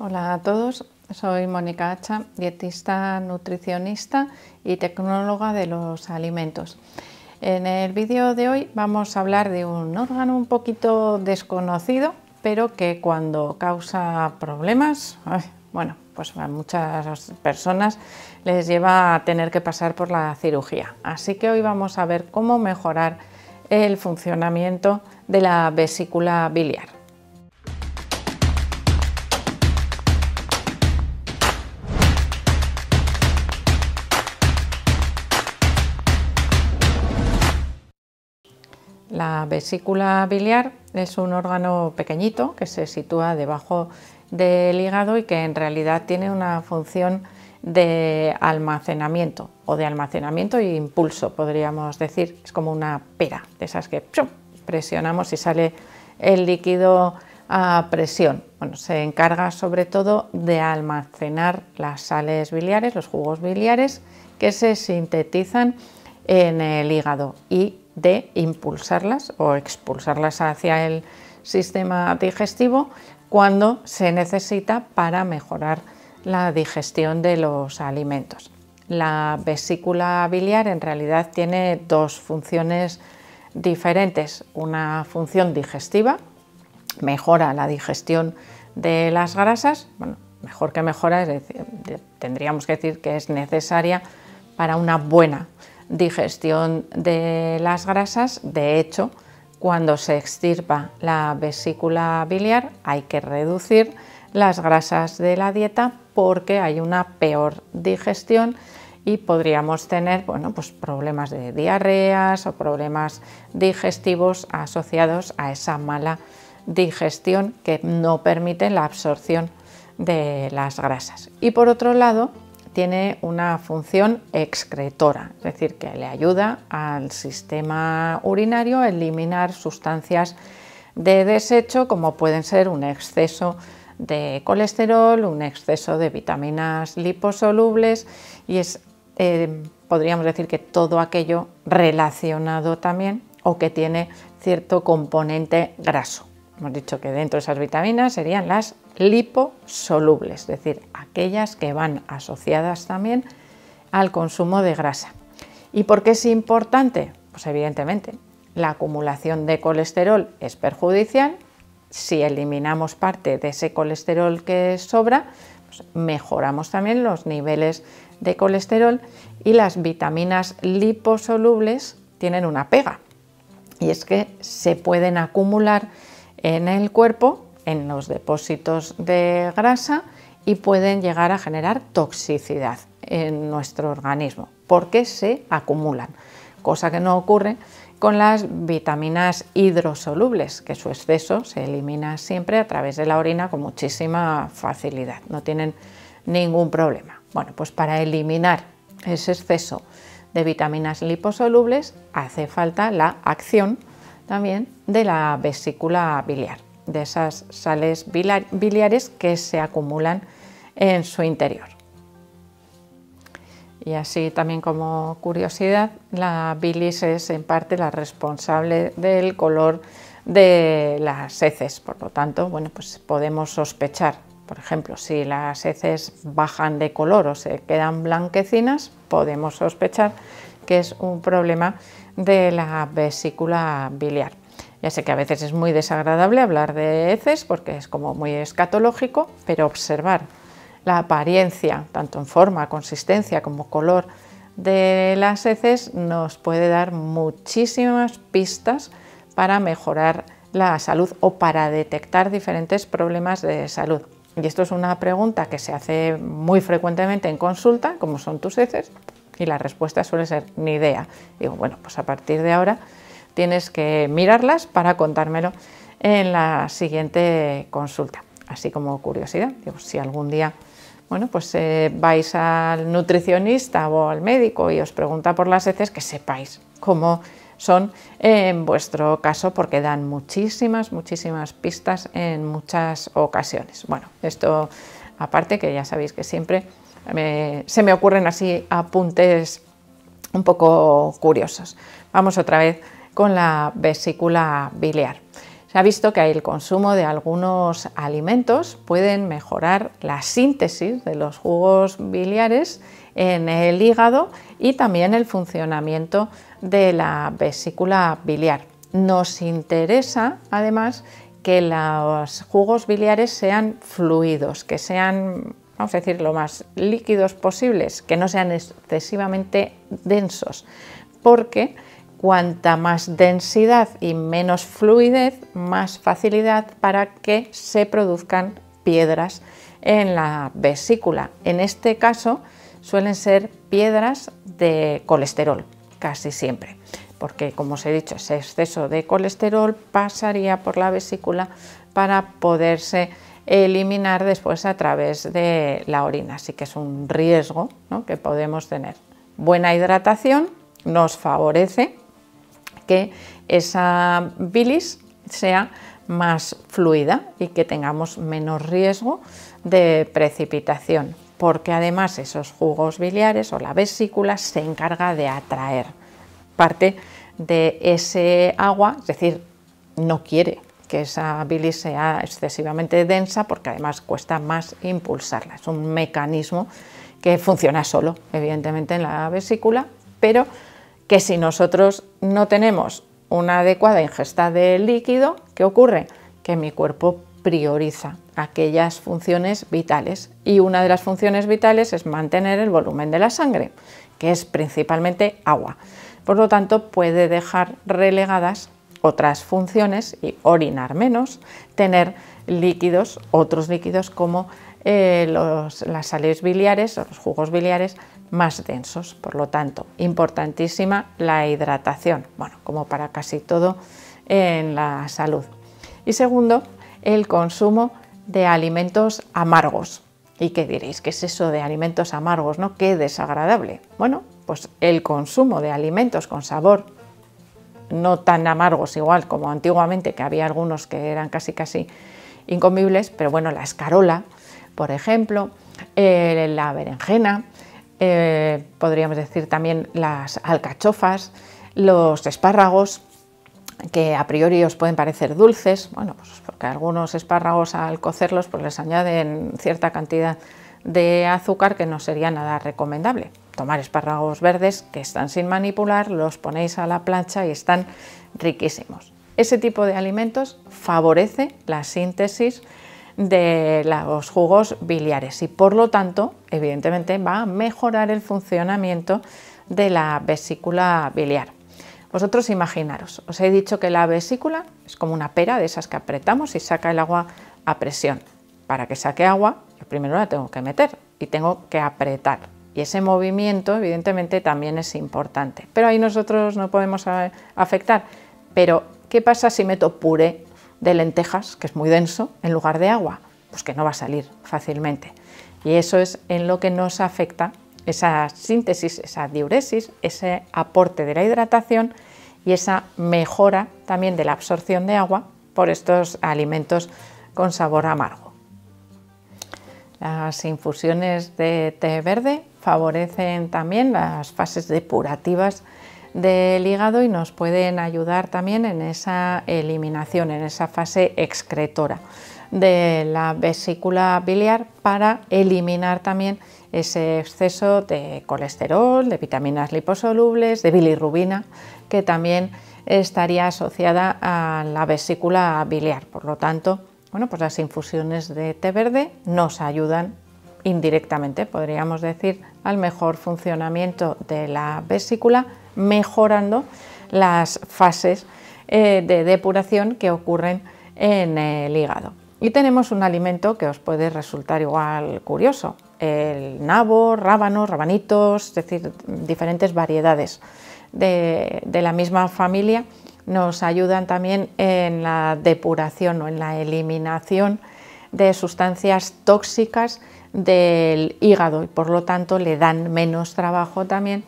Hola a todos, soy Mónica Hacha, dietista, nutricionista y tecnóloga de los alimentos. En el vídeo de hoy vamos a hablar de un órgano un poquito desconocido, pero que cuando causa problemas, bueno, pues a muchas personas les lleva a tener que pasar por la cirugía. Así que hoy vamos a ver cómo mejorar el funcionamiento de la vesícula biliar. La vesícula biliar es un órgano pequeñito que se sitúa debajo del hígado y que en realidad tiene una función de almacenamiento o de almacenamiento e impulso, podríamos decir. Es como una pera, de esas que presionamos y sale el líquido a presión. Bueno, se encarga sobre todo de almacenar las sales biliares, los jugos biliares, que se sintetizan en el hígado y de impulsarlas o expulsarlas hacia el sistema digestivo cuando se necesita para mejorar la digestión de los alimentos. La vesícula biliar en realidad tiene dos funciones diferentes. Una función digestiva, mejora la digestión de las grasas, bueno, mejor que mejora, tendríamos que decir que es necesaria para una buena digestión de las grasas. De hecho, cuando se extirpa la vesícula biliar hay que reducir las grasas de la dieta porque hay una peor digestión y podríamos tener bueno, pues problemas de diarreas o problemas digestivos asociados a esa mala digestión que no permite la absorción de las grasas. Y por otro lado, tiene una función excretora, es decir, que le ayuda al sistema urinario a eliminar sustancias de desecho como pueden ser un exceso de colesterol, un exceso de vitaminas liposolubles y es, eh, podríamos decir que todo aquello relacionado también o que tiene cierto componente graso. Hemos dicho que dentro de esas vitaminas serían las liposolubles, es decir, que van asociadas también al consumo de grasa. ¿Y por qué es importante? Pues evidentemente, la acumulación de colesterol es perjudicial. Si eliminamos parte de ese colesterol que sobra, pues mejoramos también los niveles de colesterol y las vitaminas liposolubles tienen una pega. Y es que se pueden acumular en el cuerpo, en los depósitos de grasa, y pueden llegar a generar toxicidad en nuestro organismo porque se acumulan, cosa que no ocurre con las vitaminas hidrosolubles, que su exceso se elimina siempre a través de la orina con muchísima facilidad, no tienen ningún problema. Bueno, pues para eliminar ese exceso de vitaminas liposolubles hace falta la acción también de la vesícula biliar de esas sales biliares que se acumulan en su interior. Y así también como curiosidad, la bilis es en parte la responsable del color de las heces. Por lo tanto, bueno, pues podemos sospechar, por ejemplo, si las heces bajan de color o se quedan blanquecinas, podemos sospechar que es un problema de la vesícula biliar. Ya sé que a veces es muy desagradable hablar de heces porque es como muy escatológico, pero observar la apariencia, tanto en forma, consistencia como color de las heces, nos puede dar muchísimas pistas para mejorar la salud o para detectar diferentes problemas de salud. Y esto es una pregunta que se hace muy frecuentemente en consulta, como son tus heces, y la respuesta suele ser ni idea. Digo, bueno, pues a partir de ahora tienes que mirarlas para contármelo en la siguiente consulta. Así como curiosidad, si algún día bueno, pues eh, vais al nutricionista o al médico y os pregunta por las heces, que sepáis cómo son en vuestro caso, porque dan muchísimas, muchísimas pistas en muchas ocasiones. Bueno, esto aparte que ya sabéis que siempre eh, se me ocurren así apuntes un poco curiosos. Vamos otra vez con la vesícula biliar. Se ha visto que el consumo de algunos alimentos pueden mejorar la síntesis de los jugos biliares en el hígado y también el funcionamiento de la vesícula biliar. Nos interesa además que los jugos biliares sean fluidos, que sean, vamos a decir, lo más líquidos posibles, que no sean excesivamente densos, porque Cuanta más densidad y menos fluidez, más facilidad para que se produzcan piedras en la vesícula. En este caso suelen ser piedras de colesterol, casi siempre, porque como os he dicho, ese exceso de colesterol pasaría por la vesícula para poderse eliminar después a través de la orina. Así que es un riesgo que podemos tener. Buena hidratación nos favorece que esa bilis sea más fluida y que tengamos menos riesgo de precipitación, porque además esos jugos biliares o la vesícula se encarga de atraer parte de ese agua, es decir, no quiere que esa bilis sea excesivamente densa porque además cuesta más impulsarla. Es un mecanismo que funciona solo, evidentemente, en la vesícula, pero que si nosotros no tenemos una adecuada ingesta de líquido, ¿qué ocurre? Que mi cuerpo prioriza aquellas funciones vitales y una de las funciones vitales es mantener el volumen de la sangre, que es principalmente agua. Por lo tanto, puede dejar relegadas otras funciones y orinar menos, tener líquidos, otros líquidos como eh, las sales biliares o los jugos biliares más densos. Por lo tanto, importantísima la hidratación, bueno, como para casi todo en la salud. Y segundo, el consumo de alimentos amargos. ¿Y qué diréis? ¿Qué es eso de alimentos amargos? ¿No? Qué desagradable. Bueno, pues el consumo de alimentos con sabor no tan amargos igual como antiguamente, que había algunos que eran casi casi incomibles, pero bueno, la escarola, por ejemplo, eh, la berenjena, eh, podríamos decir también las alcachofas, los espárragos, que a priori os pueden parecer dulces, bueno, pues porque algunos espárragos al cocerlos pues les añaden cierta cantidad de azúcar que no sería nada recomendable. Tomar espárragos verdes que están sin manipular, los ponéis a la plancha y están riquísimos. Ese tipo de alimentos favorece la síntesis de los jugos biliares y por lo tanto, evidentemente, va a mejorar el funcionamiento de la vesícula biliar. Vosotros imaginaros, os he dicho que la vesícula es como una pera de esas que apretamos y saca el agua a presión. Para que saque agua, primero la tengo que meter y tengo que apretar. Y ese movimiento, evidentemente, también es importante. Pero ahí nosotros no podemos eh, afectar. Pero, ¿qué pasa si meto puré de lentejas, que es muy denso, en lugar de agua, pues que no va a salir fácilmente. Y eso es en lo que nos afecta esa síntesis, esa diuresis, ese aporte de la hidratación y esa mejora también de la absorción de agua por estos alimentos con sabor amargo. Las infusiones de té verde favorecen también las fases depurativas del hígado y nos pueden ayudar también en esa eliminación, en esa fase excretora de la vesícula biliar para eliminar también ese exceso de colesterol, de vitaminas liposolubles, de bilirrubina, que también estaría asociada a la vesícula biliar. Por lo tanto, bueno, pues las infusiones de té verde nos ayudan indirectamente, podríamos decir, al mejor funcionamiento de la vesícula mejorando las fases eh, de depuración que ocurren en el hígado. Y tenemos un alimento que os puede resultar igual curioso, el nabo, rábanos, rabanitos, es decir, diferentes variedades de la misma familia nos ayudan también en la depuración o en la eliminación de sustancias tóxicas del hígado y por lo tanto le dan menos trabajo también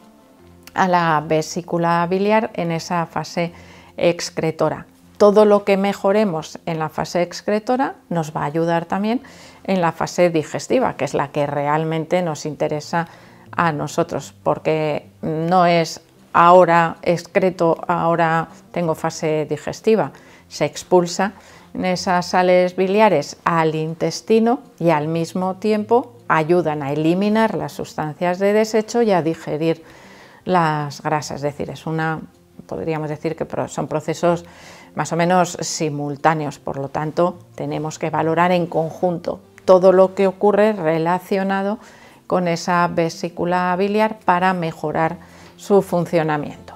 a la vesícula biliar en esa fase excretora. Todo lo que mejoremos en la fase excretora nos va a ayudar también en la fase digestiva, que es la que realmente nos interesa a nosotros, porque no es ahora excreto, ahora tengo fase digestiva, se expulsa esas sales biliares al intestino y al mismo tiempo ayudan a eliminar las sustancias de desecho y a digerir las grasas, es decir, es una, podríamos decir que son procesos más o menos simultáneos, por lo tanto tenemos que valorar en conjunto todo lo que ocurre relacionado con esa vesícula biliar para mejorar su funcionamiento.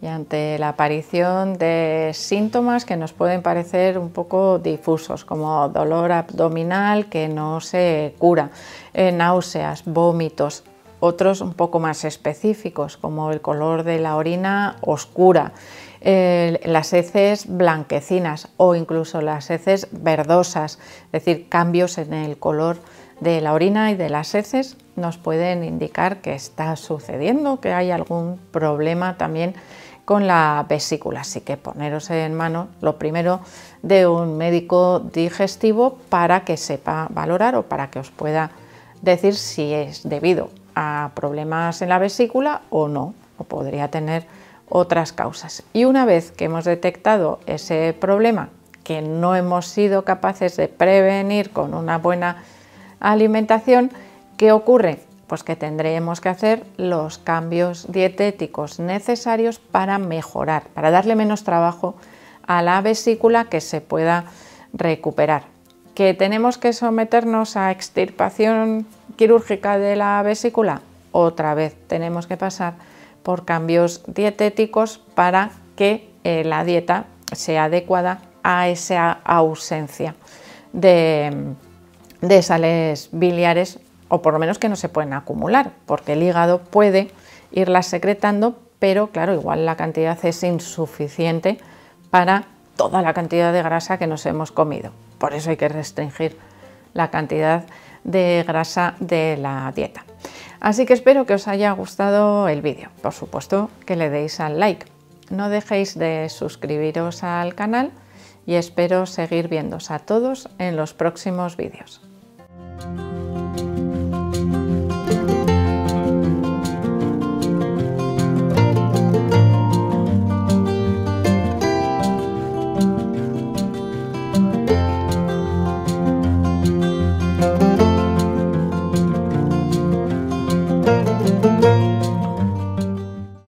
Y ante la aparición de síntomas que nos pueden parecer un poco difusos, como dolor abdominal que no se cura, eh, náuseas, vómitos, otros un poco más específicos, como el color de la orina oscura, las heces blanquecinas o incluso las heces verdosas, es decir, cambios en el color de la orina y de las heces nos pueden indicar que está sucediendo, que hay algún problema también con la vesícula. Así que poneros en mano lo primero de un médico digestivo para que sepa valorar o para que os pueda decir si es debido a problemas en la vesícula o no, o podría tener otras causas. Y una vez que hemos detectado ese problema que no hemos sido capaces de prevenir con una buena alimentación, ¿qué ocurre? Pues que tendremos que hacer los cambios dietéticos necesarios para mejorar, para darle menos trabajo a la vesícula que se pueda recuperar. ¿Que tenemos que someternos a extirpación quirúrgica de la vesícula? Otra vez tenemos que pasar por cambios dietéticos para que eh, la dieta sea adecuada a esa ausencia de, de sales biliares o por lo menos que no se pueden acumular, porque el hígado puede irlas secretando, pero claro, igual la cantidad es insuficiente para toda la cantidad de grasa que nos hemos comido. Por eso hay que restringir la cantidad de grasa de la dieta. Así que espero que os haya gustado el vídeo. Por supuesto que le deis al like. No dejéis de suscribiros al canal y espero seguir viéndoos a todos en los próximos vídeos.